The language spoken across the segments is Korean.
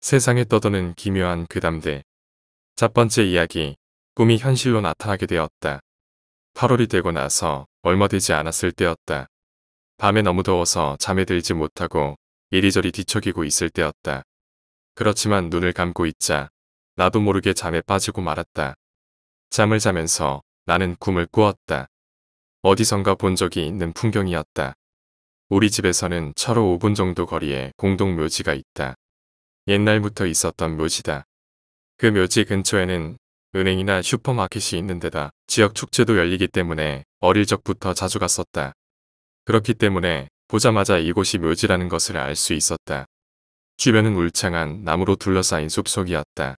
세상에 떠도는 기묘한 그담대첫 번째 이야기, 꿈이 현실로 나타나게 되었다. 8월이 되고 나서 얼마 되지 않았을 때였다. 밤에 너무 더워서 잠에 들지 못하고 이리저리 뒤척이고 있을 때였다. 그렇지만 눈을 감고 있자 나도 모르게 잠에 빠지고 말았다. 잠을 자면서 나는 꿈을 꾸었다. 어디선가 본 적이 있는 풍경이었다. 우리 집에서는 차로 5분 정도 거리에 공동묘지가 있다. 옛날부터 있었던 묘지다. 그 묘지 근처에는 은행이나 슈퍼마켓이 있는 데다 지역 축제도 열리기 때문에 어릴 적부터 자주 갔었다. 그렇기 때문에 보자마자 이곳이 묘지라는 것을 알 수 있었다. 주변은 울창한 나무로 둘러싸인 숲속이었다.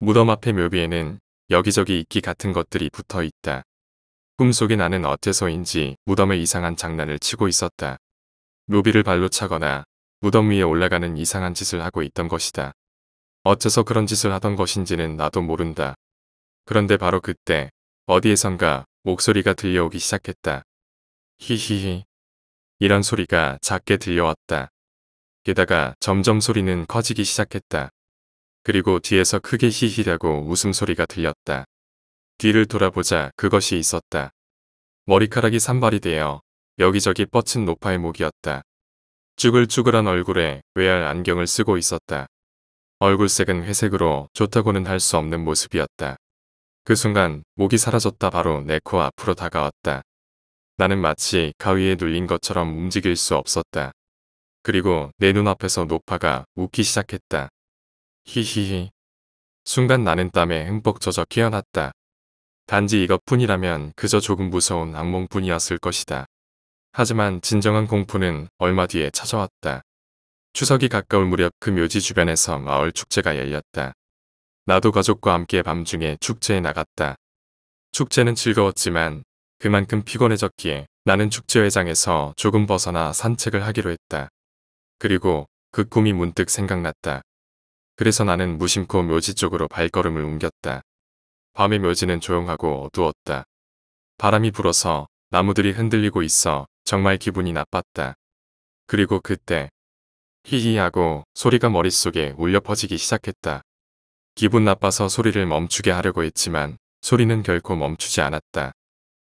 무덤 앞에 묘비에는 여기저기 이끼 같은 것들이 붙어 있다. 꿈속에 나는 어째서인지 무덤에 이상한 장난을 치고 있었다. 묘비를 발로 차거나 무덤 위에 올라가는 이상한 짓을 하고 있던 것이다. 어째서 그런 짓을 하던 것인지는 나도 모른다. 그런데 바로 그때 어디에선가 목소리가 들려오기 시작했다. 히히히. 이런 소리가 작게 들려왔다. 게다가 점점 소리는 커지기 시작했다. 그리고 뒤에서 크게 히히라고 웃음소리가 들렸다. 뒤를 돌아보자 그것이 있었다. 머리카락이 산발이 되어 여기저기 뻗친 노파의 목이었다. 쭈글쭈글한 얼굴에 외알 안경을 쓰고 있었다. 얼굴색은 회색으로 좋다고는 할 수 없는 모습이었다. 그 순간 목이 사라졌다 바로 내 코 앞으로 다가왔다. 나는 마치 가위에 눌린 것처럼 움직일 수 없었다. 그리고 내 눈앞에서 노파가 웃기 시작했다. 히히히. 순간 나는 땀에 흠뻑 젖어 깨어났다. 단지 이것뿐이라면 그저 조금 무서운 악몽뿐이었을 것이다. 하지만 진정한 공포는 얼마 뒤에 찾아왔다. 추석이 가까울 무렵 그 묘지 주변에서 마을 축제가 열렸다. 나도 가족과 함께 밤중에 축제에 나갔다. 축제는 즐거웠지만 그만큼 피곤해졌기에 나는 축제회장에서 조금 벗어나 산책을 하기로 했다. 그리고 그 꿈이 문득 생각났다. 그래서 나는 무심코 묘지 쪽으로 발걸음을 옮겼다. 밤의 묘지는 조용하고 어두웠다. 바람이 불어서 나무들이 흔들리고 있어 정말 기분이 나빴다. 그리고 그때 히히하고 소리가 머릿속에 울려 퍼지기 시작했다. 기분 나빠서 소리를 멈추게 하려고 했지만 소리는 결코 멈추지 않았다.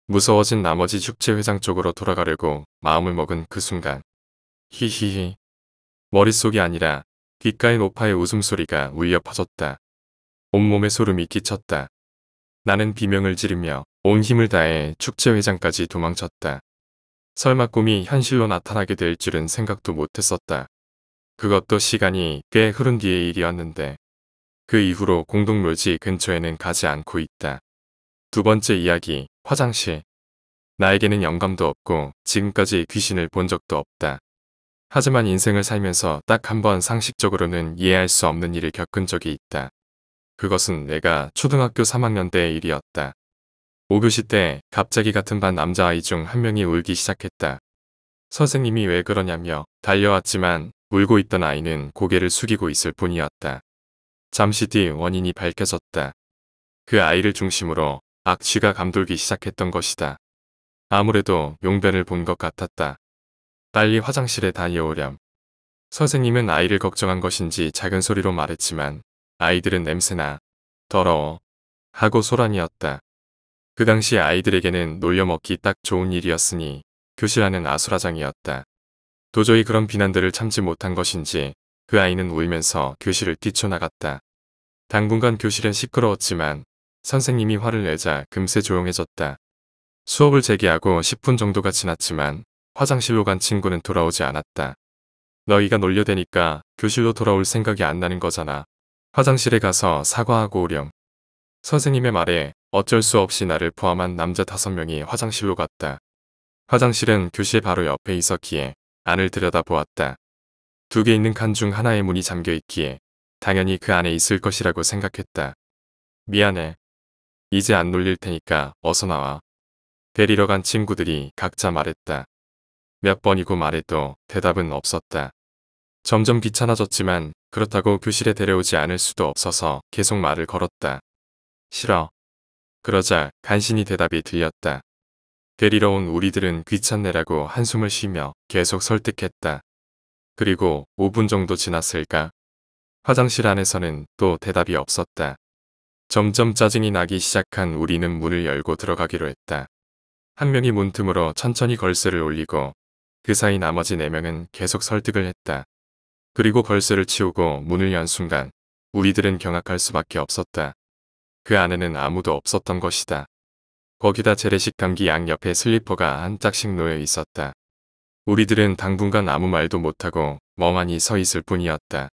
무서워진 나머지 축제 회장 쪽으로 돌아가려고 마음을 먹은 그 순간 히히히 머릿속이 아니라 귓가에 노파의 웃음소리가 울려 퍼졌다. 온몸에 소름이 끼쳤다. 나는 비명을 지르며 온 힘을 다해 축제 회장까지 도망쳤다. 설마 꿈이 현실로 나타나게 될 줄은 생각도 못했었다. 그것도 시간이 꽤 흐른 뒤의 일이었는데 그 이후로 공동묘지 근처에는 가지 않고 있다. 두 번째 이야기, 화장실. 나에게는 영감도 없고 지금까지 귀신을 본 적도 없다. 하지만 인생을 살면서 딱 한 번 상식적으로는 이해할 수 없는 일을 겪은 적이 있다. 그것은 내가 초등학교 3학년 때의 일이었다. 5교시 때 갑자기 같은 반 남자아이 중 한 명이 울기 시작했다. 선생님이 왜 그러냐며 달려왔지만 울고 있던 아이는 고개를 숙이고 있을 뿐이었다. 잠시 뒤 원인이 밝혀졌다. 그 아이를 중심으로 악취가 감돌기 시작했던 것이다. 아무래도 용변을 본 것 같았다. 빨리 화장실에 다녀오렴. 선생님은 아이를 걱정한 것인지 작은 소리로 말했지만 아이들은 냄새나 더러워 하고 소란이었다. 그 당시 아이들에게는 놀려먹기 딱 좋은 일이었으니 교실 안은 아수라장이었다. 도저히 그런 비난들을 참지 못한 것인지 그 아이는 울면서 교실을 뛰쳐나갔다. 당분간 교실은 시끄러웠지만 선생님이 화를 내자 금세 조용해졌다. 수업을 재개하고 10분 정도가 지났지만 화장실로 간 친구는 돌아오지 않았다. 너희가 놀려대니까 교실로 돌아올 생각이 안 나는 거잖아. 화장실에 가서 사과하고 오렴. 선생님의 말에 어쩔 수 없이 나를 포함한 남자 다섯 명이 화장실로 갔다. 화장실은 교실 바로 옆에 있었기에 안을 들여다보았다. 두 개 있는 칸 중 하나의 문이 잠겨 있기에 당연히 그 안에 있을 것이라고 생각했다. 미안해. 이제 안 놀릴 테니까 어서 나와. 데리러 간 친구들이 각자 말했다. 몇 번이고 말해도 대답은 없었다. 점점 귀찮아졌지만 그렇다고 교실에 데려오지 않을 수도 없어서 계속 말을 걸었다. 싫어. 그러자 간신히 대답이 들렸다. 데리러 온 우리들은 귀찮네라고 한숨을 쉬며 계속 설득했다. 그리고 5분 정도 지났을까? 화장실 안에서는 또 대답이 없었다. 점점 짜증이 나기 시작한 우리는 문을 열고 들어가기로 했다. 한 명이 문틈으로 천천히 걸쇠를 올리고 그 사이 나머지 4명은 계속 설득을 했다. 그리고 걸쇠를 치우고 문을 연 순간 우리들은 경악할 수밖에 없었다. 그 안에는 아무도 없었던 것이다. 거기다 재래식 감기 양 옆에 슬리퍼가 한 짝씩 놓여 있었다. 우리들은 당분간 아무 말도 못하고 멍하니 서 있을 뿐이었다.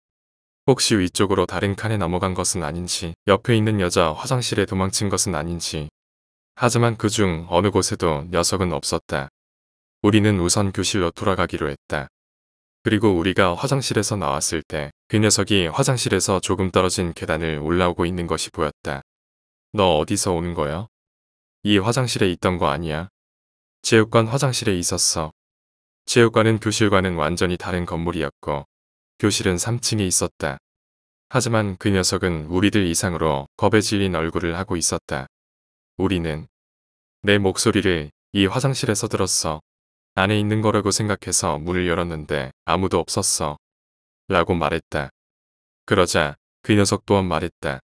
혹시 위쪽으로 다른 칸에 넘어간 것은 아닌지 옆에 있는 여자 화장실에 도망친 것은 아닌지 하지만 그 중 어느 곳에도 녀석은 없었다. 우리는 우선 교실로 돌아가기로 했다. 그리고 우리가 화장실에서 나왔을 때 그 녀석이 화장실에서 조금 떨어진 계단을 올라오고 있는 것이 보였다. 너 어디서 오는 거야? 이 화장실에 있던 거 아니야? 체육관 화장실에 있었어. 체육관은 교실과는 완전히 다른 건물이었고 교실은 3층에 있었다. 하지만 그 녀석은 우리들 이상으로 겁에 질린 얼굴을 하고 있었다. 우리는 내 목소리를 이 화장실에서 들었어. 안에 있는 거라고 생각해서 문을 열었는데 아무도 없었어. 라고 말했다. 그러자 그 녀석 또한 말했다.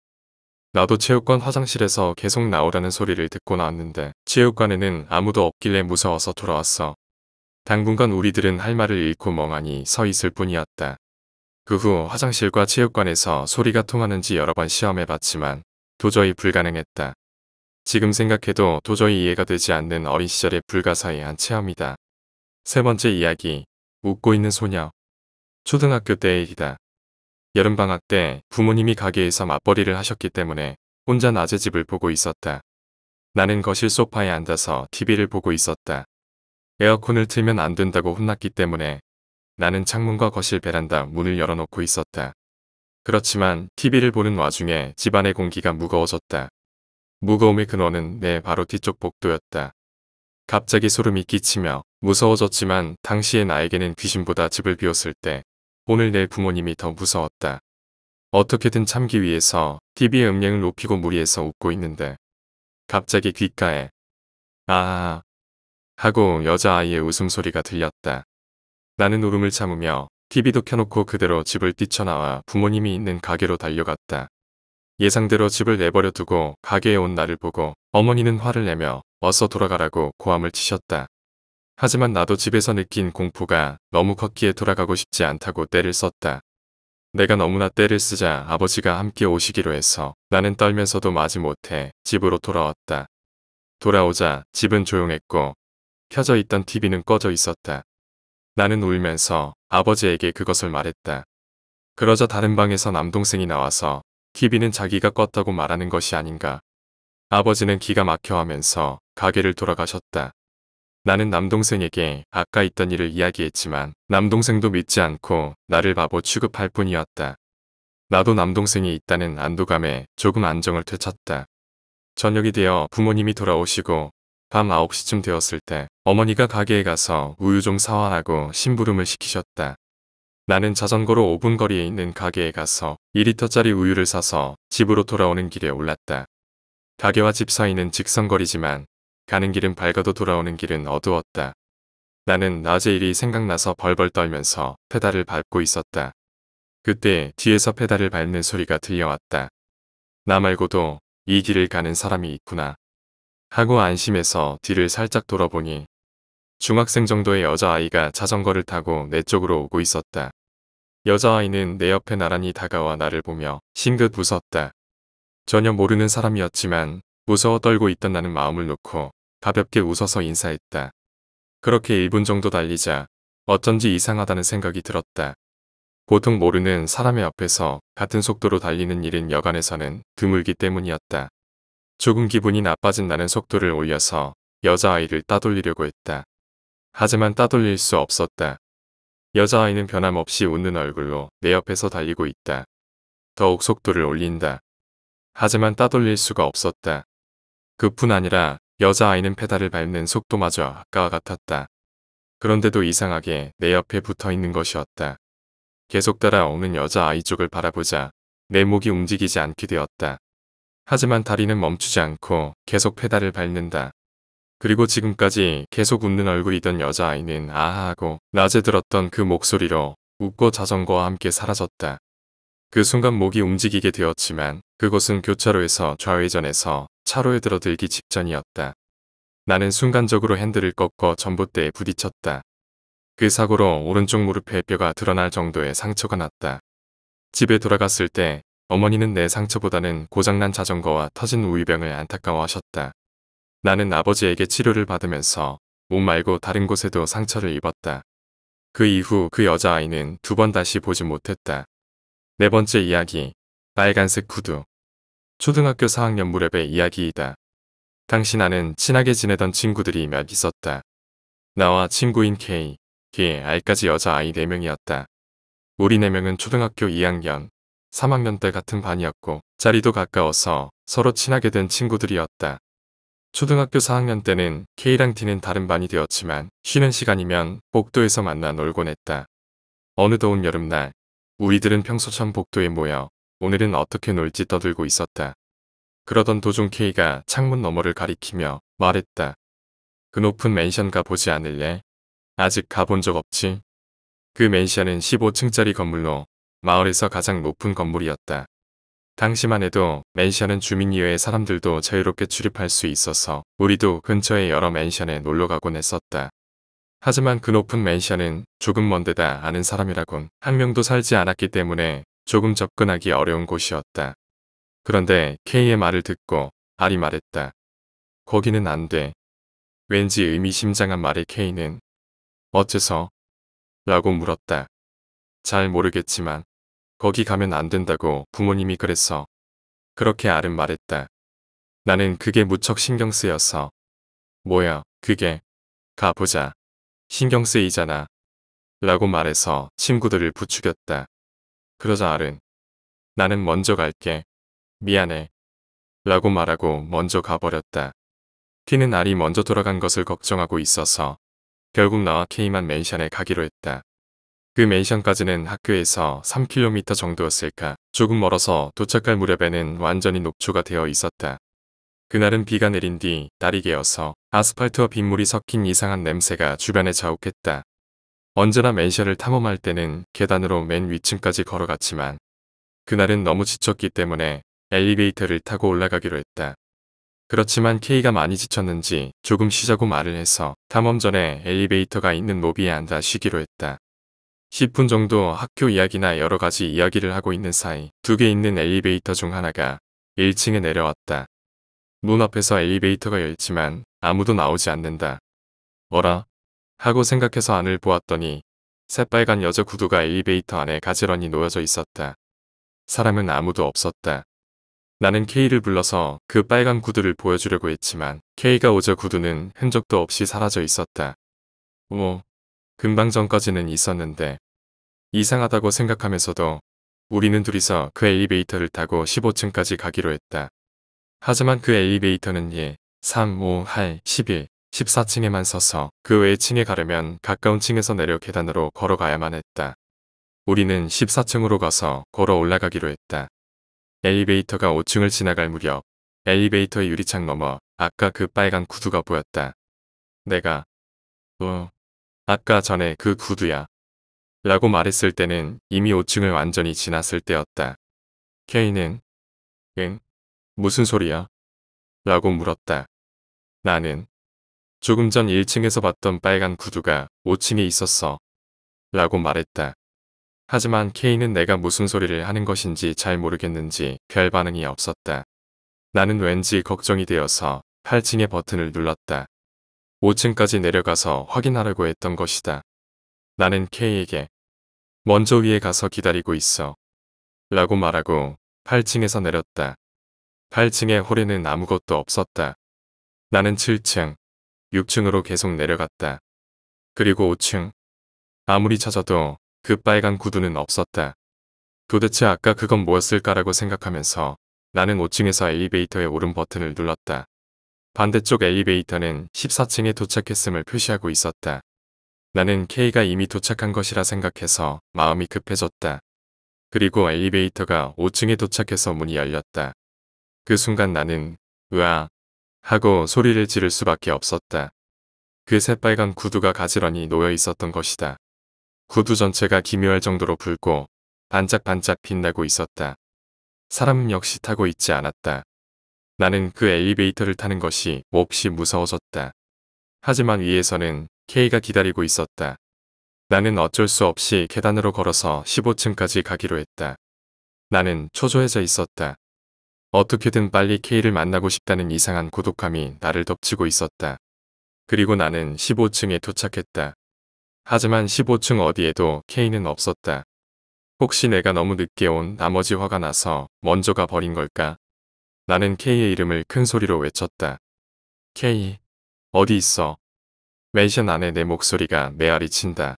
나도 체육관 화장실에서 계속 나오라는 소리를 듣고 나왔는데 체육관에는 아무도 없길래 무서워서 돌아왔어. 당분간 우리들은 할 말을 잃고 멍하니 서 있을 뿐이었다. 그 후 화장실과 체육관에서 소리가 통하는지 여러 번 시험해봤지만 도저히 불가능했다. 지금 생각해도 도저히 이해가 되지 않는 어린 시절의 불가사의한 체험이다. 세 번째 이야기, 웃고 있는 소녀. 초등학교 때의 일이다. 여름방학 때 부모님이 가게에서 맞벌이를 하셨기 때문에 혼자 낮에 집을 보고 있었다. 나는 거실 소파에 앉아서 TV를 보고 있었다. 에어컨을 틀면 안 된다고 혼났기 때문에 나는 창문과 거실 베란다 문을 열어놓고 있었다. 그렇지만 TV를 보는 와중에 집안의 공기가 무거워졌다. 무거움의 근원은 내 바로 뒤쪽 복도였다. 갑자기 소름이 끼치며 무서워졌지만 당시의 나에게는 귀신보다 집을 비웠을 때 오늘 내 부모님이 더 무서웠다. 어떻게든 참기 위해서 TV의 음량을 높이고 무리해서 웃고 있는데 갑자기 귓가에 아 하고 여자아이의 웃음소리가 들렸다. 나는 울음을 참으며 TV도 켜놓고 그대로 집을 뛰쳐나와 부모님이 있는 가게로 달려갔다. 예상대로 집을 내버려 두고 가게에 온 나를 보고 어머니는 화를 내며 어서 돌아가라고 고함을 치셨다. 하지만 나도 집에서 느낀 공포가 너무 컸기에 돌아가고 싶지 않다고 때를 썼다. 내가 너무나 때를 쓰자 아버지가 함께 오시기로 해서 나는 떨면서도 마지못해 집으로 돌아왔다. 돌아오자 집은 조용했고 켜져 있던 TV는 꺼져 있었다. 나는 울면서 아버지에게 그것을 말했다. 그러자 다른 방에서 남동생이 나와서 TV는 자기가 껐다고 말하는 것이 아닌가. 아버지는 기가 막혀 하면서 가게를 돌아가셨다. 나는 남동생에게 아까 있던 일을 이야기했지만 남동생도 믿지 않고 나를 바보 취급할 뿐이었다. 나도 남동생이 있다는 안도감에 조금 안정을 되찾다. 저녁이 되어 부모님이 돌아오시고 밤 9시쯤 되었을 때 어머니가 가게에 가서 우유 좀 사와 하고 심부름을 시키셨다. 나는 자전거로 5분 거리에 있는 가게에 가서 2리터짜리 우유를 사서 집으로 돌아오는 길에 올랐다. 가게와 집 사이는 직선거리지만 가는 길은 밝아도 돌아오는 길은 어두웠다. 나는 낮의 일이 생각나서 벌벌 떨면서 페달을 밟고 있었다. 그때 뒤에서 페달을 밟는 소리가 들려왔다. 나 말고도 이 길을 가는 사람이 있구나. 하고 안심해서 뒤를 살짝 돌아보니 중학생 정도의 여자아이가 자전거를 타고 내 쪽으로 오고 있었다. 여자아이는 내 옆에 나란히 다가와 나를 보며 싱긋 웃었다. 전혀 모르는 사람이었지만 무서워 떨고 있던 나는 마음을 놓고 가볍게 웃어서 인사했다. 그렇게 1분 정도 달리자 어쩐지 이상하다는 생각이 들었다. 보통 모르는 사람의 옆에서 같은 속도로 달리는 일은 여간에서는 드물기 때문이었다. 조금 기분이 나빠진 나는 속도를 올려서 여자아이를 따돌리려고 했다. 하지만 따돌릴 수 없었다. 여자아이는 변함없이 웃는 얼굴로 내 옆에서 달리고 있다. 더욱 속도를 올린다. 하지만 따돌릴 수가 없었다. 그뿐 아니라 여자아이는 페달을 밟는 속도마저 아까와 같았다. 그런데도 이상하게 내 옆에 붙어 있는 것이었다. 계속 따라오는 여자아이 쪽을 바라보자 내 목이 움직이지 않게 되었다. 하지만 다리는 멈추지 않고 계속 페달을 밟는다. 그리고 지금까지 계속 웃는 얼굴이던 여자아이는 아하하고 낮에 들었던 그 목소리로 웃고 자전거와 함께 사라졌다. 그 순간 목이 움직이게 되었지만 그것은 교차로에서 좌회전해서 차로에 들어들기 직전이었다. 나는 순간적으로 핸들을 꺾어 전봇대에 부딪혔다. 그 사고로 오른쪽 무릎에 뼈가 드러날 정도의 상처가 났다. 집에 돌아갔을 때 어머니는 내 상처보다는 고장난 자전거와 터진 우유병을 안타까워하셨다. 나는 아버지에게 치료를 받으면서 몸 말고 다른 곳에도 상처를 입었다. 그 이후 그 여자아이는 두 번 다시 보지 못했다. 네 번째 이야기, 빨간색 구두. 초등학교 4학년 무렵의 이야기이다. 당시 나는 친하게 지내던 친구들이 몇 있었다. 나와 친구인 K, K, R까지 여자아이 4명이었다. 우리 4명은 초등학교 2학년, 3학년 때 같은 반이었고 자리도 가까워서 서로 친하게 된 친구들이었다. 초등학교 4학년 때는 K랑 T는 다른 반이 되었지만 쉬는 시간이면 복도에서 만나 놀곤 했다. 어느 더운 여름날 우리들은 평소처럼 복도에 모여 오늘은 어떻게 놀지 떠들고 있었다. 그러던 도중 K가 창문 너머를 가리키며 말했다. 그 높은 맨션 가보지 않을래? 아직 가본 적 없지? 그 맨션은 15층짜리 건물로 마을에서 가장 높은 건물이었다. 당시만 해도 맨션은 주민 이외의 사람들도 자유롭게 출입할 수 있어서 우리도 근처의 여러 맨션에 놀러가곤 했었다. 하지만 그 높은 맨션은 조금 먼 데다 아는 사람이라곤 한 명도 살지 않았기 때문에 조금 접근하기 어려운 곳이었다. 그런데 K의 말을 듣고 R이 말했다. 거기는 안 돼. 왠지 의미심장한 말에 K는 어째서? 라고 물었다. 잘 모르겠지만 거기 가면 안 된다고 부모님이 그랬어. 그렇게 R은 말했다. 나는 그게 무척 신경 쓰여서 뭐야 그게 가보자 신경 쓰이잖아 라고 말해서 친구들을 부추겼다. 그러자 알은 나는 먼저 갈게. 미안해. 라고 말하고 먼저 가버렸다. 키는 알이 먼저 돌아간 것을 걱정하고 있어서 결국 나와 케이만 맨션에 가기로 했다. 그 맨션까지는 학교에서 3km 정도였을까. 조금 멀어서 도착할 무렵에는 완전히 녹초가 되어 있었다. 그날은 비가 내린 뒤 날이 개어서 아스팔트와 빗물이 섞인 이상한 냄새가 주변에 자욱했다. 언제나 맨션를 탐험할 때는 계단으로 맨 위층까지 걸어갔지만 그날은 너무 지쳤기 때문에 엘리베이터를 타고 올라가기로 했다. 그렇지만 K가 많이 지쳤는지 조금 쉬자고 말을 해서 탐험 전에 엘리베이터가 있는 로비에 앉아 쉬기로 했다. 10분 정도 학교 이야기나 여러 가지 이야기를 하고 있는 사이 두 개 있는 엘리베이터 중 하나가 1층에 내려왔다. 문앞에서 엘리베이터가 열지만 아무도 나오지 않는다. 어라? 하고 생각해서 안을 보았더니 새빨간 여자 구두가 엘리베이터 안에 가지런히 놓여져 있었다. 사람은 아무도 없었다. 나는 K를 불러서 그 빨간 구두를 보여주려고 했지만 K가 오자 구두는 흔적도 없이 사라져 있었다. 뭐, 금방 전까지는 있었는데 이상하다고 생각하면서도 우리는 둘이서 그 엘리베이터를 타고 15층까지 가기로 했다. 하지만 그 엘리베이터는 예, 3, 5, 8, 11 14층에만 서서 그 외의 층에 가려면 가까운 층에서 내려 계단으로 걸어가야만 했다. 우리는 14층으로 가서 걸어 올라가기로 했다. 엘리베이터가 5층을 지나갈 무렵 엘리베이터의 유리창 너머 아까 그 빨간 구두가 보였다. 내가 어 아까 전에 그 구두야 라고 말했을 때는 이미 5층을 완전히 지났을 때였다. 케이는 응 무슨 소리야? 라고 물었다. 나는 조금 전 1층에서 봤던 빨간 구두가 5층에 있었어. 라고 말했다. 하지만 케이는 내가 무슨 소리를 하는 것인지 잘 모르겠는지 별 반응이 없었다. 나는 왠지 걱정이 되어서 8층의 버튼을 눌렀다. 5층까지 내려가서 확인하려고 했던 것이다. 나는 케이에게 먼저 위에 가서 기다리고 있어. 라고 말하고 8층에서 내렸다. 8층의 홀에는 아무것도 없었다. 나는 7층, 6층으로 계속 내려갔다. 그리고 5층. 아무리 찾아도 그 빨간 구두는 없었다. 도대체 아까 그건 뭐였을까라고 생각하면서 나는 5층에서 엘리베이터의 오른 버튼을 눌렀다. 반대쪽 엘리베이터는 14층에 도착했음을 표시하고 있었다. 나는 K가 이미 도착한 것이라 생각해서 마음이 급해졌다. 그리고 엘리베이터가 5층에 도착해서 문이 열렸다. 그 순간 나는 으아 하고 소리를 지를 수밖에 없었다. 그 새빨간 구두가 가지런히 놓여 있었던 것이다. 구두 전체가 기묘할 정도로 붉고 반짝반짝 빛나고 있었다. 사람 역시 타고 있지 않았다. 나는 그 엘리베이터를 타는 것이 몹시 무서워졌다. 하지만 위에서는 K가 기다리고 있었다. 나는 어쩔 수 없이 계단으로 걸어서 15층까지 가기로 했다. 나는 초조해져 있었다. 어떻게든 빨리 K를 만나고 싶다는 이상한 고독함이 나를 덮치고 있었다. 그리고 나는 15층에 도착했다. 하지만 15층 어디에도 K는 없었다. 혹시 내가 너무 늦게 온 나머지 화가 나서 먼저 가버린 걸까? 나는 K의 이름을 큰 소리로 외쳤다. K, 어디 있어? 맨션 안에 내 목소리가 메아리 친다.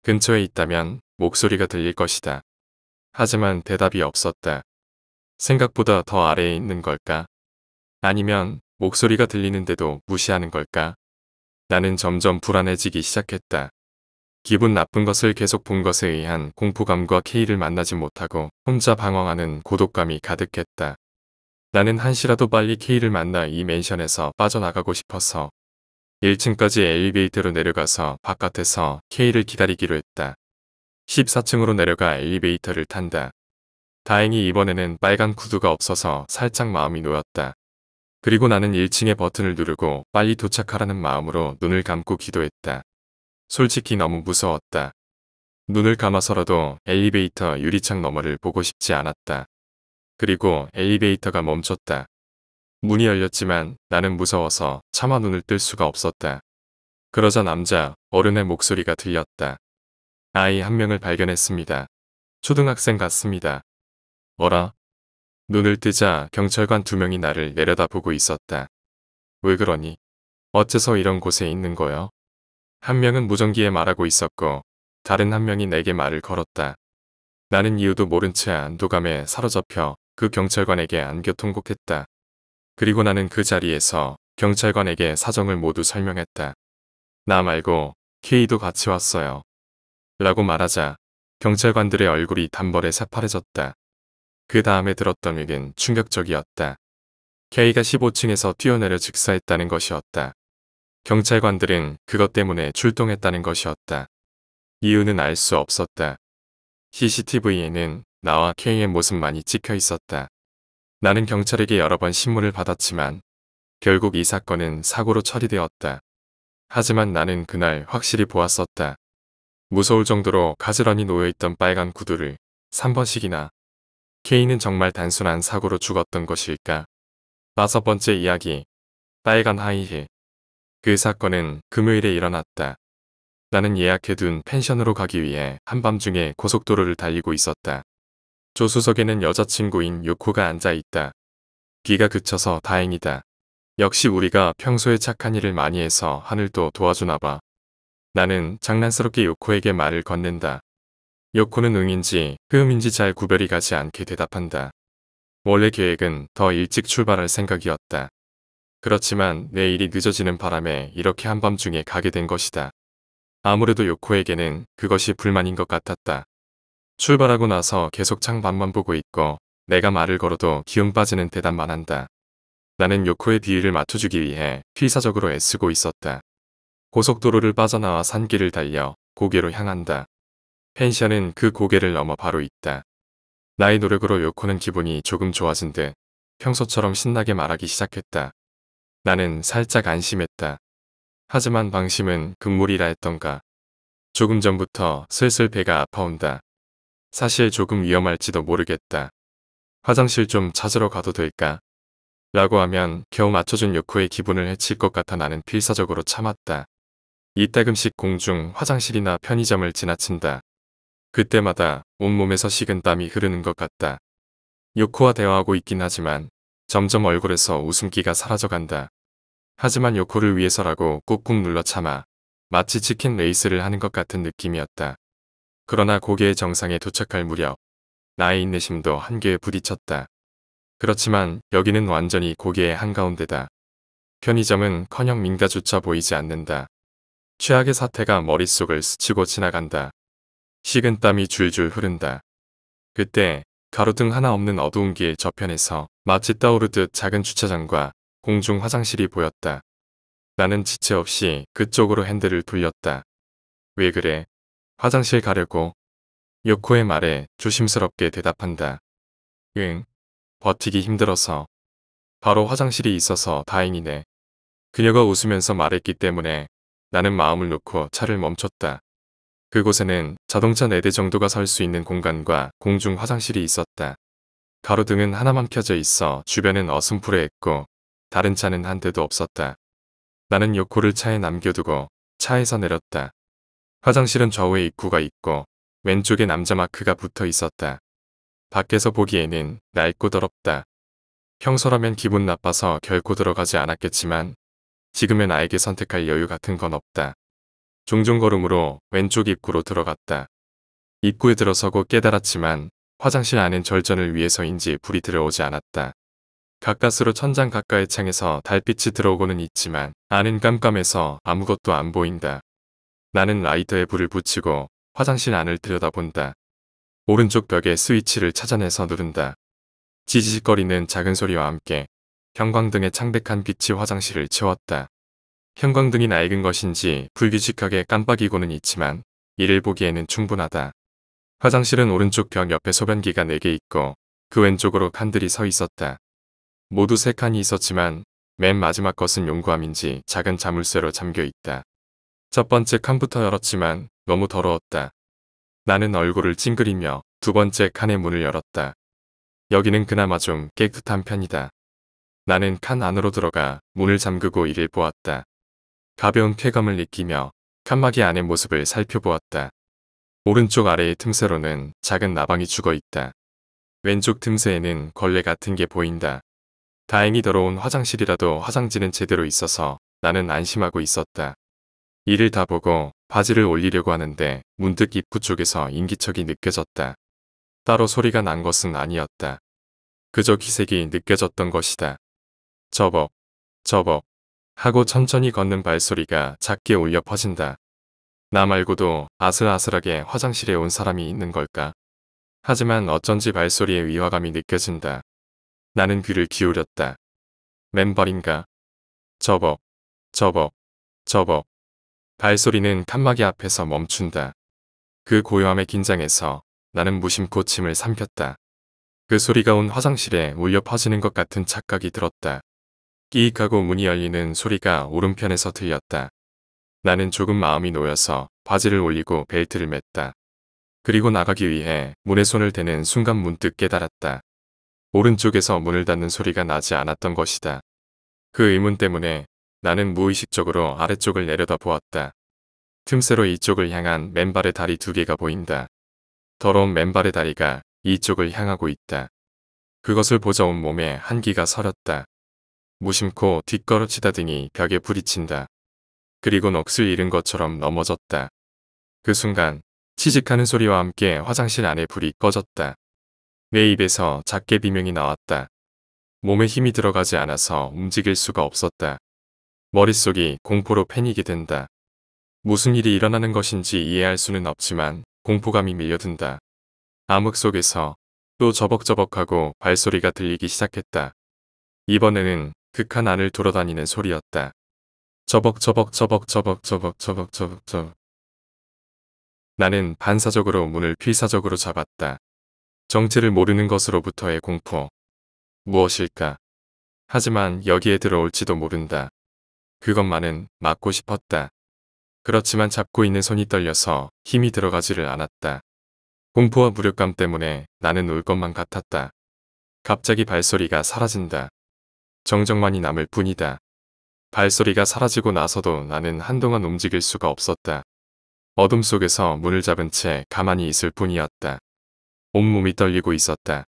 근처에 있다면 목소리가 들릴 것이다. 하지만 대답이 없었다. 생각보다 더 아래에 있는 걸까? 아니면 목소리가 들리는데도 무시하는 걸까? 나는 점점 불안해지기 시작했다. 기분 나쁜 것을 계속 본 것에 의한 공포감과 케이를 만나지 못하고 혼자 방황하는 고독감이 가득했다. 나는 한시라도 빨리 케이를 만나 이 맨션에서 빠져나가고 싶어서 1층까지 엘리베이터로 내려가서 바깥에서 케이를 기다리기로 했다. 14층으로 내려가 엘리베이터를 탄다. 다행히 이번에는 빨간 구두가 없어서 살짝 마음이 놓였다. 그리고 나는 1층의 버튼을 누르고 빨리 도착하라는 마음으로 눈을 감고 기도했다. 솔직히 너무 무서웠다. 눈을 감아서라도 엘리베이터 유리창 너머를 보고 싶지 않았다. 그리고 엘리베이터가 멈췄다. 문이 열렸지만 나는 무서워서 차마 눈을 뜰 수가 없었다. 그러자 남자, 어른의 목소리가 들렸다. 아이 한 명을 발견했습니다. 초등학생 같습니다. 어라? 눈을 뜨자 경찰관 두 명이 나를 내려다보고 있었다. 왜 그러니? 어째서 이런 곳에 있는 거여한 명은 무전기에 말하고 있었고 다른 한 명이 내게 말을 걸었다. 나는 이유도 모른 채 안도감에 사로잡혀 그 경찰관에게 안겨 통곡했다. 그리고 나는 그 자리에서 경찰관에게 사정을 모두 설명했다. 나 말고 케이도 같이 왔어요. 라고 말하자 경찰관들의 얼굴이 단벌에 새파래졌다. 그 다음에 들었던 얘긴 충격적이었다. K가 15층에서 뛰어내려 즉사했다는 것이었다. 경찰관들은 그것 때문에 출동했다는 것이었다. 이유는 알 수 없었다. CCTV에는 나와 K의 모습만이 찍혀 있었다. 나는 경찰에게 여러 번 신문을 받았지만 결국 이 사건은 사고로 처리되었다. 하지만 나는 그날 확실히 보았었다. 무서울 정도로 가지런이 놓여있던 빨간 구두를 3번씩이나 케이는 정말 단순한 사고로 죽었던 것일까? 다섯 번째 이야기. 빨간 하이힐. 그 사건은 금요일에 일어났다. 나는 예약해둔 펜션으로 가기 위해 한밤중에 고속도로를 달리고 있었다. 조수석에는 여자친구인 요코가 앉아있다. 귀가 그쳐서 다행이다. 역시 우리가 평소에 착한 일을 많이 해서 하늘도 도와주나봐. 나는 장난스럽게 요코에게 말을 건넨다. 요코는 응인지 흐음인지 잘 구별이 가지 않게 대답한다. 원래 계획은 더 일찍 출발할 생각이었다. 그렇지만 내일이 늦어지는 바람에 이렇게 한밤중에 가게 된 것이다. 아무래도 요코에게는 그것이 불만인 것 같았다. 출발하고 나서 계속 창밖만 보고 있고 내가 말을 걸어도 기운 빠지는 대답만 한다. 나는 요코의 비위를 맞춰주기 위해 피사적으로 애쓰고 있었다. 고속도로를 빠져나와 산길을 달려 고개로 향한다. 펜션은 그 고개를 넘어 바로 있다. 나의 노력으로 요코는 기분이 조금 좋아진 듯 평소처럼 신나게 말하기 시작했다. 나는 살짝 안심했다. 하지만 방심은 금물이라 했던가. 조금 전부터 슬슬 배가 아파온다. 사실 조금 위험할지도 모르겠다. 화장실 좀 찾으러 가도 될까? 라고 하면 겨우 맞춰준 요코의 기분을 해칠 것 같아 나는 필사적으로 참았다. 이따금씩 공중 화장실이나 편의점을 지나친다. 그때마다 온몸에서 식은 땀이 흐르는 것 같다. 요코와 대화하고 있긴 하지만 점점 얼굴에서 웃음기가 사라져간다. 하지만 요코를 위해서라고 꾹꾹 눌러 참아 마치 치킨 레이스를 하는 것 같은 느낌이었다. 그러나 고개의 정상에 도착할 무렵 나의 인내심도 한계에 부딪혔다. 그렇지만 여기는 완전히 고개의 한가운데다. 편의점은커녕 민가조차 보이지 않는다. 최악의 사태가 머릿속을 스치고 지나간다. 식은땀이 줄줄 흐른다. 그때 가로등 하나 없는 어두운 길 저편에서 마치 떠오르듯 작은 주차장과 공중 화장실이 보였다. 나는 지체 없이 그쪽으로 핸들을 돌렸다. 왜 그래? 화장실 가려고. 요코의 말에 조심스럽게 대답한다. 응. 버티기 힘들어서. 바로 화장실이 있어서 다행이네. 그녀가 웃으면서 말했기 때문에 나는 마음을 놓고 차를 멈췄다. 그곳에는 자동차 4대 정도가 설 수 있는 공간과 공중 화장실이 있었다. 가로등은 하나만 켜져 있어 주변은 어슴푸레했고 다른 차는 한 대도 없었다. 나는 요코를 차에 남겨두고 차에서 내렸다. 화장실은 좌우에 입구가 있고 왼쪽에 남자 마크가 붙어 있었다. 밖에서 보기에는 낡고 더럽다. 평소라면 기분 나빠서 결코 들어가지 않았겠지만 지금은 나에게 선택할 여유 같은 건 없다. 종종 걸음으로 왼쪽 입구로 들어갔다. 입구에 들어서고 깨달았지만 화장실 안엔 절전을 위해서인지 불이 들어오지 않았다. 가까스로 천장 가까이 창에서 달빛이 들어오고는 있지만 안은 깜깜해서 아무것도 안 보인다. 나는 라이터에 불을 붙이고 화장실 안을 들여다본다. 오른쪽 벽에 스위치를 찾아내서 누른다. 지지직거리는 작은 소리와 함께 형광등의 창백한 빛이 화장실을 채웠다. 형광등이 낡은 것인지 불규칙하게 깜빡이고는 있지만 이를 보기에는 충분하다. 화장실은 오른쪽 벽 옆에 소변기가 4개 있고 그 왼쪽으로 칸들이 서 있었다. 모두 3칸이 있었지만 맨 마지막 것은 용구함인지 작은 자물쇠로 잠겨 있다. 첫 번째 칸부터 열었지만 너무 더러웠다. 나는 얼굴을 찡그리며 두 번째 칸의 문을 열었다. 여기는 그나마 좀 깨끗한 편이다. 나는 칸 안으로 들어가 문을 잠그고 이를 보았다. 가벼운 쾌감을 느끼며 칸막이 안의 모습을 살펴보았다. 오른쪽 아래의 틈새로는 작은 나방이 죽어 있다. 왼쪽 틈새에는 걸레 같은 게 보인다. 다행히 더러운 화장실이라도 화장지는 제대로 있어서 나는 안심하고 있었다. 이를 다 보고 바지를 올리려고 하는데 문득 입구 쪽에서 인기척이 느껴졌다. 따로 소리가 난 것은 아니었다. 그저 기색이 느껴졌던 것이다. 저벅, 저벅, 하고 천천히 걷는 발소리가 작게 울려 퍼진다. 나 말고도 아슬아슬하게 화장실에 온 사람이 있는 걸까? 하지만 어쩐지 발소리의 위화감이 느껴진다. 나는 귀를 기울였다. 멤버인가? 저벅, 저벅, 저벅. 발소리는 칸막이 앞에서 멈춘다. 그 고요함의 긴장에서 나는 무심코 침을 삼켰다. 그 소리가 온 화장실에 울려 퍼지는 것 같은 착각이 들었다. 끼익하고 문이 열리는 소리가 오른편에서 들렸다. 나는 조금 마음이 놓여서 바지를 올리고 벨트를 맸다. 그리고 나가기 위해 문에 손을 대는 순간 문득 깨달았다. 오른쪽에서 문을 닫는 소리가 나지 않았던 것이다. 그 의문 때문에 나는 무의식적으로 아래쪽을 내려다 보았다. 틈새로 이쪽을 향한 맨발의 다리 두 개가 보인다. 더러운 맨발의 다리가 이쪽을 향하고 있다. 그것을 보자 온 몸에 한기가 서렸다. 무심코 뒷걸어치다등이 벽에 부딪힌다. 그리고 넋을 잃은 것처럼 넘어졌다. 그 순간 치직하는 소리와 함께 화장실 안에 불이 꺼졌다. 내 입에서 작게 비명이 나왔다. 몸에 힘이 들어가지 않아서 움직일 수가 없었다. 머릿속이 공포로 패닉이 된다. 무슨 일이 일어나는 것인지 이해할 수는 없지만 공포감이 밀려든다. 암흑 속에서 또 저벅저벅하고 발소리가 들리기 시작했다. 이번에는 극한 안을 돌아다니는 소리였다. 저벅저벅저벅저벅저벅저벅저벅저벅 나는 반사적으로 문을 필사적으로 잡았다. 정체를 모르는 것으로부터의 공포. 무엇일까? 하지만 여기에 들어올지도 모른다. 그것만은 막고 싶었다. 그렇지만 잡고 있는 손이 떨려서 힘이 들어가지를 않았다. 공포와 무력감 때문에 나는 울 것만 같았다. 갑자기 발소리가 사라진다. 정적만이 남을 뿐이다. 발소리가 사라지고 나서도 나는 한동안 움직일 수가 없었다. 어둠 속에서 문을 잡은 채 가만히 있을 뿐이었다. 온몸이 떨리고 있었다.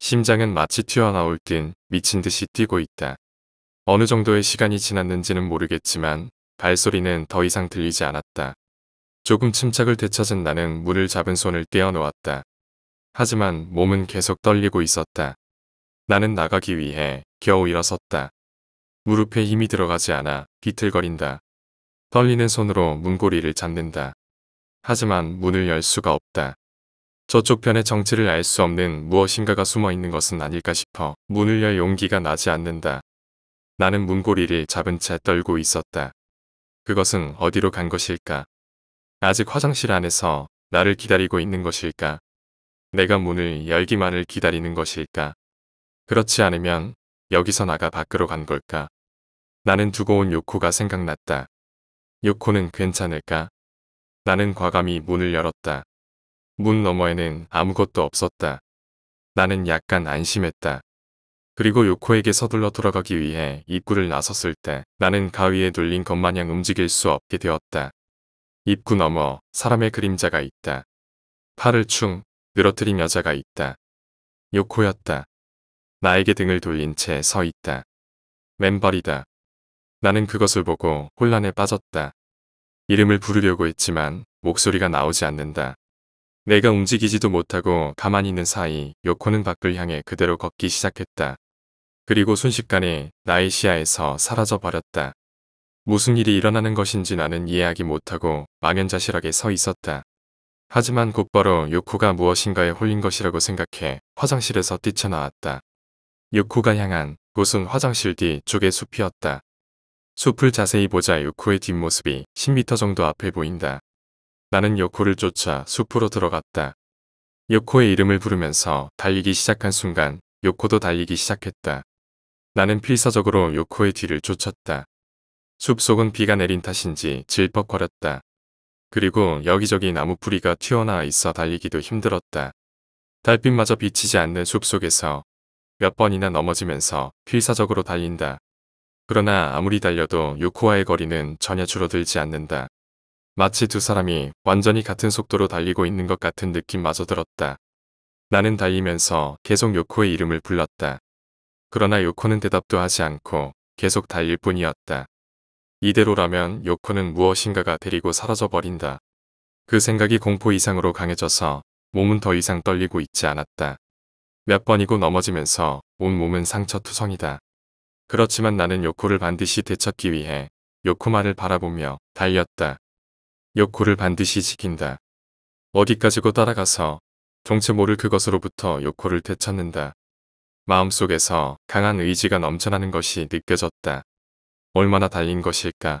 심장은 마치 튀어나올 듯 미친 듯이 뛰고 있다. 어느 정도의 시간이 지났는지는 모르겠지만 발소리는 더 이상 들리지 않았다. 조금 침착을 되찾은 나는 문을 잡은 손을 떼어놓았다. 하지만 몸은 계속 떨리고 있었다. 나는 나가기 위해 겨우 일어섰다. 무릎에 힘이 들어가지 않아 비틀거린다. 떨리는 손으로 문고리를 잡는다. 하지만 문을 열 수가 없다. 저쪽 편의 정체를 알 수 없는 무엇인가가 숨어 있는 것은 아닐까 싶어 문을 열 용기가 나지 않는다. 나는 문고리를 잡은 채 떨고 있었다. 그것은 어디로 간 것일까? 아직 화장실 안에서 나를 기다리고 있는 것일까? 내가 문을 열기만을 기다리는 것일까? 그렇지 않으면 여기서 나가 밖으로 간 걸까? 나는 두고 온 요코가 생각났다. 요코는 괜찮을까? 나는 과감히 문을 열었다. 문 너머에는 아무것도 없었다. 나는 약간 안심했다. 그리고 요코에게 서둘러 돌아가기 위해 입구를 나섰을 때 나는 가위에 눌린 것 마냥 움직일 수 없게 되었다. 입구 너머 사람의 그림자가 있다. 팔을 충 늘어뜨린 여자가 있다. 요코였다. 나에게 등을 돌린 채 서 있다. 맨발이다. 나는 그것을 보고 혼란에 빠졌다. 이름을 부르려고 했지만 목소리가 나오지 않는다. 내가 움직이지도 못하고 가만히 있는 사이 요코는 밖을 향해 그대로 걷기 시작했다. 그리고 순식간에 나의 시야에서 사라져 버렸다. 무슨 일이 일어나는 것인지 나는 이해하기 못하고 망연자실하게 서 있었다. 하지만 곧바로 요코가 무엇인가에 홀린 것이라고 생각해 화장실에서 뛰쳐나왔다. 육호가 향한 곳은 화장실 뒤쪽의 숲이었다. 숲을 자세히 보자 요코의 뒷모습이 10m 정도 앞에 보인다. 나는 요코를 쫓아 숲으로 들어갔다. 요코의 이름을 부르면서 달리기 시작한 순간 요코도 달리기 시작했다. 나는 필사적으로 요코의 뒤를 쫓았다. 숲속은 비가 내린 탓인지 질퍽거렸다. 그리고 여기저기 나무뿌리가 튀어나와 있어 달리기도 힘들었다. 달빛마저 비치지 않는 숲속에서 몇 번이나 넘어지면서 필사적으로 달린다. 그러나 아무리 달려도 요코와의 거리는 전혀 줄어들지 않는다. 마치 두 사람이 완전히 같은 속도로 달리고 있는 것 같은 느낌마저 들었다. 나는 달리면서 계속 요코의 이름을 불렀다. 그러나 요코는 대답도 하지 않고 계속 달릴 뿐이었다. 이대로라면 요코는 무엇인가가 데리고 사라져버린다. 그 생각이 공포 이상으로 강해져서 몸은 더 이상 떨리고 있지 않았다. 몇 번이고 넘어지면서 온몸은 상처투성이다. 그렇지만 나는 요코를 반드시 되찾기 위해 요코마를 바라보며 달렸다. 요코를 반드시 지킨다. 어디까지고 따라가서 정체 모를 그것으로부터 요코를 되찾는다. 마음속에서 강한 의지가 넘쳐나는 것이 느껴졌다. 얼마나 달린 것일까.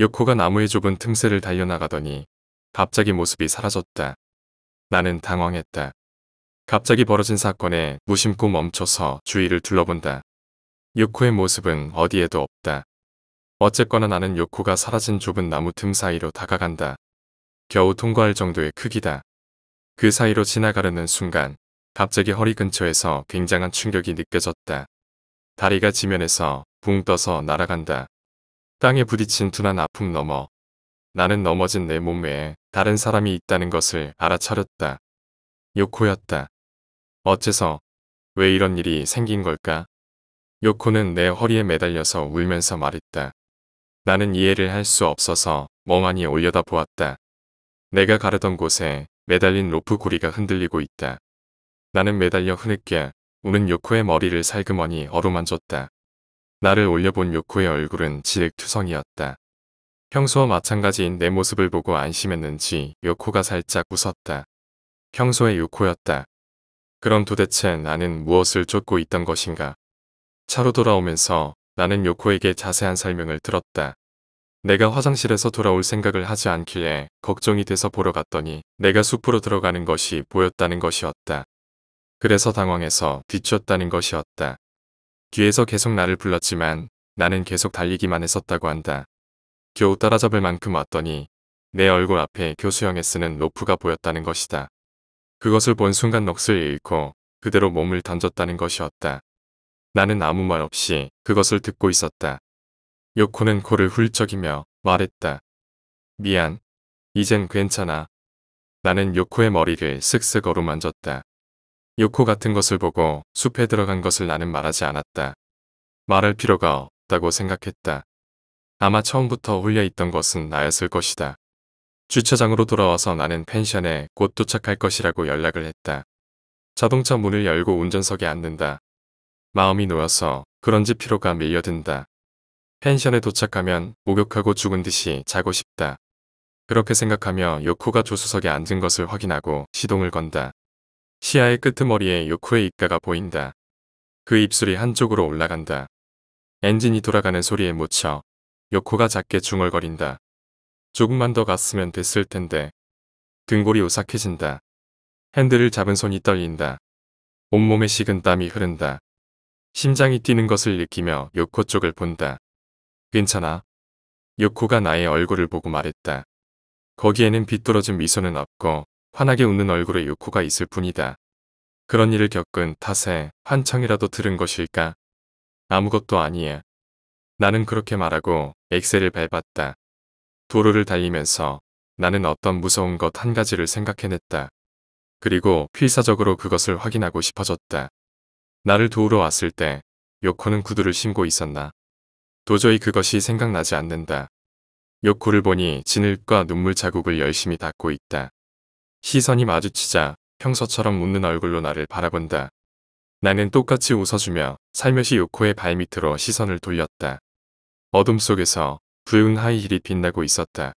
요코가 나무의 좁은 틈새를 달려나가더니 갑자기 모습이 사라졌다. 나는 당황했다. 갑자기 벌어진 사건에 무심코 멈춰서 주위를 둘러본다. 요코의 모습은 어디에도 없다. 어쨌거나 나는 요코가 사라진 좁은 나무 틈 사이로 다가간다. 겨우 통과할 정도의 크기다. 그 사이로 지나가려는 순간 갑자기 허리 근처에서 굉장한 충격이 느껴졌다. 다리가 지면에서 붕 떠서 날아간다. 땅에 부딪힌 둔한 아픔 넘어 나는 넘어진 내 몸에 다른 사람이 있다는 것을 알아차렸다. 요코였다. 어째서 왜 이런 일이 생긴 걸까? 요코는 내 허리에 매달려서 울면서 말했다. 나는 이해를 할 수 없어서 멍하니 올려다보았다. 내가 가르던 곳에 매달린 로프 고리가 흔들리고 있다. 나는 매달려 흐느껴 우는 요코의 머리를 살그머니 어루만졌다. 나를 올려본 요코의 얼굴은 지액투성이었다. 평소와 마찬가지인 내 모습을 보고 안심했는지 요코가 살짝 웃었다. 평소의 유코였다. 그럼 도대체 나는 무엇을 쫓고 있던 것인가? 차로 돌아오면서 나는 요코에게 자세한 설명을 들었다. 내가 화장실에서 돌아올 생각을 하지 않길래 걱정이 돼서 보러 갔더니 내가 숲으로 들어가는 것이 보였다는 것이었다. 그래서 당황해서 뒤쫓다는 것이었다. 뒤에서 계속 나를 불렀지만 나는 계속 달리기만 했었다고 한다. 겨우 따라잡을 만큼 왔더니 내 얼굴 앞에 교수형에 쓰는 로프가 보였다는 것이다. 그것을 본 순간 넋을 잃고 그대로 몸을 던졌다는 것이었다. 나는 아무 말 없이 그것을 듣고 있었다. 요코는 코를 훌쩍이며 말했다. 미안. 이젠 괜찮아. 나는 요코의 머리를 쓱쓱 어루만졌다. 요코 같은 것을 보고 숲에 들어간 것을 나는 말하지 않았다. 말할 필요가 없다고 생각했다. 아마 처음부터 홀려있던 것은 나였을 것이다. 주차장으로 돌아와서 나는 펜션에 곧 도착할 것이라고 연락을 했다. 자동차 문을 열고 운전석에 앉는다. 마음이 놓여서 그런지 피로가 밀려든다. 펜션에 도착하면 목욕하고 죽은 듯이 자고 싶다. 그렇게 생각하며 요코가 조수석에 앉은 것을 확인하고 시동을 건다. 시야의 끄트머리에 요코의 입가가 보인다. 그 입술이 한쪽으로 올라간다. 엔진이 돌아가는 소리에 묻혀 요코가 작게 중얼거린다. 조금만 더 갔으면 됐을 텐데. 등골이 오싹해진다. 핸들을 잡은 손이 떨린다. 온몸에 식은 땀이 흐른다. 심장이 뛰는 것을 느끼며 요코 쪽을 본다. 괜찮아. 요코가 나의 얼굴을 보고 말했다. 거기에는 비뚤어진 미소는 없고 환하게 웃는 얼굴의 요코가 있을 뿐이다. 그런 일을 겪은 탓에 환청이라도 들은 것일까? 아무것도 아니야. 나는 그렇게 말하고 엑셀을 밟았다. 도로를 달리면서 나는 어떤 무서운 것 한 가지를 생각해냈다. 그리고 필사적으로 그것을 확인하고 싶어졌다. 나를 도우러 왔을 때 요코는 구두를 신고 있었나. 도저히 그것이 생각나지 않는다. 요코를 보니 진흙과 눈물 자국을 열심히 닦고 있다. 시선이 마주치자 평소처럼 웃는 얼굴로 나를 바라본다. 나는 똑같이 웃어주며 살며시 요코의 발밑으로 시선을 돌렸다. 어둠 속에서 붉은 하이힐이 빛나고 있었다.